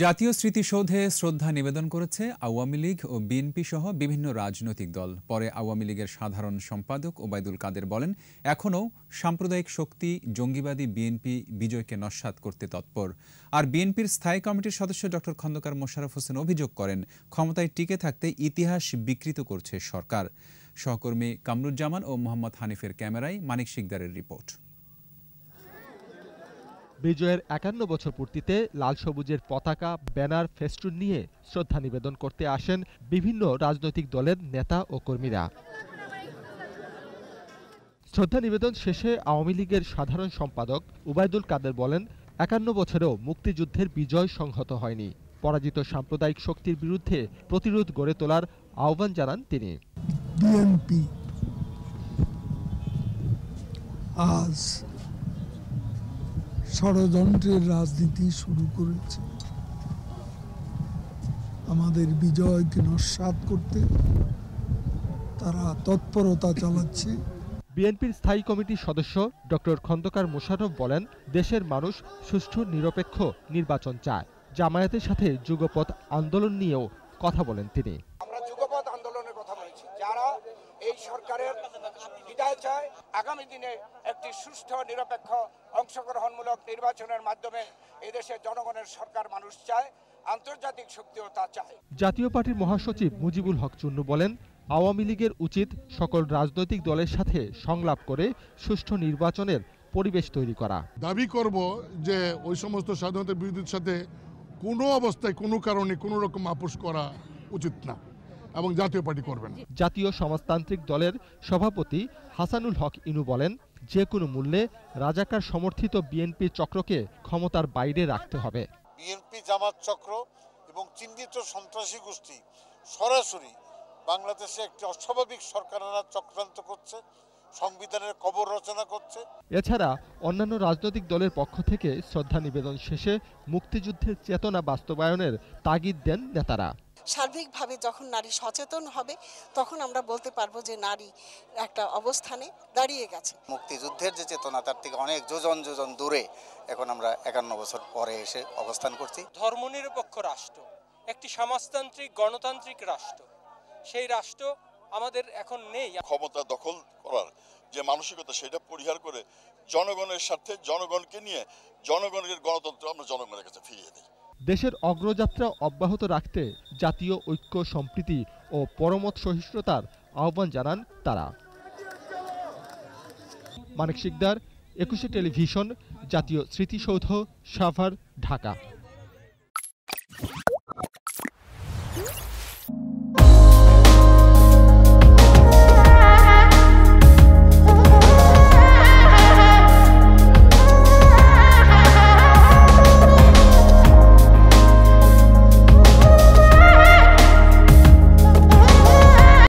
জাতীয় স্মৃতিসৌধে শ্রদ্ধা নিবেদন করেছে আওয়ামী লীগ ও বিএনপি সহ বিভিন্ন রাজনৈতিক দল পরে আওয়ামী লীগের সাধারণ সম্পাদক ওবায়দুল কাদের বলেন এখনও সাম্প্রদায়িক শক্তি জঙ্গিবাদী বিএনপি বিজয়কে নস্বাত করতে তৎপর আর বিএনপির স্থায়ী কমিটির সদস্য ড খন্দকার মোশারফ হোসেন অভিযোগ করেন ক্ষমতায় টিকে থাকতে ইতিহাস বিকৃত করছে সরকার সহকর্মী কামরুজ্জামান ও মোহাম্মদ হানিফের ক্যামেরায় মানিক শিকদারের রিপোর্ট বিজয়ের একান্ন বছর পূর্তিতে লাল সবুজের পতাকা ব্যানার ফেস্টুন নিয়ে শ্রদ্ধা নিবেদন করতে আসেন বিভিন্ন রাজনৈতিক দলের নেতা ও কর্মীরা শ্রদ্ধা নিবেদন শেষে আওয়ামী লীগের সাধারণ সম্পাদক উবায়দুল কাদের বলেন একান্ন বছরেও মুক্তিযুদ্ধের বিজয় সংহত হয়নি পরাজিত সাম্প্রদায়িক শক্তির বিরুদ্ধে প্রতিরোধ গড়ে তোলার আহ্বান জানান তিনি আজ ষড়যন্ত্রের রাজনীতি শুরু করেছে আমাদের বিজয়কে নস্বাত করতে তারা তৎপরতা চালাচ্ছে বিএনপির স্থায়ী কমিটির সদস্য ডক্টর খন্দকার মোশারফ বলেন দেশের মানুষ সুষ্ঠু নিরপেক্ষ নির্বাচন চায় জামায়াতের সাথে যুগপথ আন্দোলন নিয়েও কথা বলেন তিনি এই সরকারের বিদায় চায় আগামী দিনে একটি সুস্থ নিরপেক্ষ অংশগ্রহণমূলক নির্বাচনের মাধ্যমে এদেশের জনগণের সরকার মানুষ চায় আন্তর্জাতিক শক্তিও তা চায় জাতীয় পার্টির মহাসচিব মুজিবুল হক চুন্ন বলেন আওয়ামী লীগের উচিত সকল রাজনৈতিক দলের সাথে সংলাপ করে সুষ্ঠু নির্বাচনের পরিবেশ তৈরি করা দাবি করব যে ওই সমস্ত স্বাধীনতা বিরোধীর সাথে কোনো অবস্থায় কোনো কারণে কোনো রকম আপোষ করা উচিত না এবং জাতীয় পার্টি করবেন জাতীয় সমাজতান্ত্রিক দলের সভাপতি হাসানুল হক ইনু বলেন যে কোনো মূল্যে রাজাকার সমর্থিত বিএনপি চক্রকে ক্ষমতার বাইরে রাখতে হবে বিএনপি জামাত চক্র এবং চিহ্নিত সন্ত্রাসী গোষ্ঠী সরাসরি বাংলাদেশে একটি অস্বাভাবিক সরকারানা চক্রান্ত করছে সংবিধানের কবর রচনা করছে এছাড়া অন্যান্য রাজনৈতিক দলের পক্ষ থেকে শ্রদ্ধা নিবেদন শেষে মুক্তিযুদ্ধের চেতনা বাস্তবায়নের তাগিদ দেন নেতারা সার্বিকভাবে যখন নারী সচেতন হবে তখন আমরা বলতে পারবো যে নারী একটা অবস্থানে দাঁড়িয়ে গেছে মুক্তিযুদ্ধের যে চেতনা তার থেকে অনেক যোজন যোজন দূরে এখন আমরা একান্ন বছর পরে এসে অবস্থান করছি ধর্মনিরপেক্ষ রাষ্ট্র একটি সমাজতান্ত্রিক গণতান্ত্রিক রাষ্ট্র সেই রাষ্ট্র আমাদের এখন নেই ক্ষমতা দখল করার যে মানসিকতা সেটা পরিহার করে জনগণের স্বার্থে জনগণকে নিয়ে জনগণের গণতন্ত্র আমরা জনগণের কাছে ফিরিয়ে দিই দেশের অগ্রযাত্রা অব্যাহত রাখতে জাতীয় ঐক্য সম্প্রীতি ও পরমত সহিষ্ণুতার আহ্বান জানান তারা মানিক সিকদার একুশে টেলিভিশন জাতীয় স্মৃতিসৌধ সাভার ঢাকা